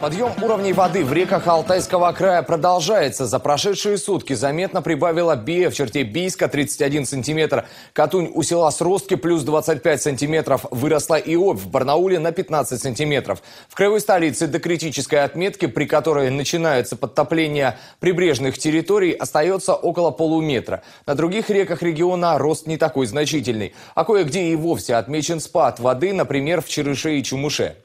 Подъем уровней воды в реках Алтайского края продолжается. За прошедшие сутки заметно прибавила Бия в черте Бийска 31 сантиметр. Катунь у села Сростки плюс 25 сантиметров. Выросла и Обь в Барнауле на 15 сантиметров. В краевой столице до критической отметки, при которой начинается подтопление прибрежных территорий, остается около полуметра. На других реках региона рост не такой значительный. А кое-где и вовсе отмечен спад воды, например, в Черыше и Чумуше.